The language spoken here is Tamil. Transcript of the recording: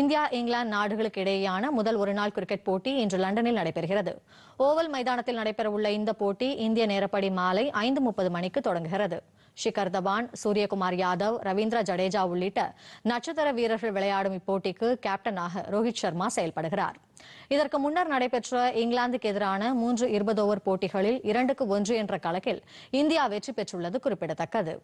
இந்தியா இங்கிலாந்து நாடுகளுக்கு இடையேயான முதல் ஒருநாள் கிரிக்கெட் போட்டி இன்று லண்டனில் நடைபெறுகிறது ஓவல் மைதானத்தில் நடைபெறவுள்ள இந்த போட்டி இந்திய நேரப்படி மாலை ஐந்து முப்பது மணிக்கு தொடங்குகிறது ஷிகர் தவான் சூரியகுமார் யாதவ் ரவீந்திர ஜடேஜா உள்ளிட்ட நட்சத்திர வீரர்கள் விளையாடும் இப்போட்டிக்கு கேப்டனாக ரோஹித் சர்மா செயல்படுகிறார் இதற்கு முன்னர் நடைபெற்ற இங்கிலாந்துக்கு எதிரான மூன்று இருபது ஓவர் போட்டிகளில் இரண்டுக்கு ஒன்று என்ற கணக்கில் இந்தியா வெற்றி பெற்றுள்ளது குறிப்பிடத்தக்கது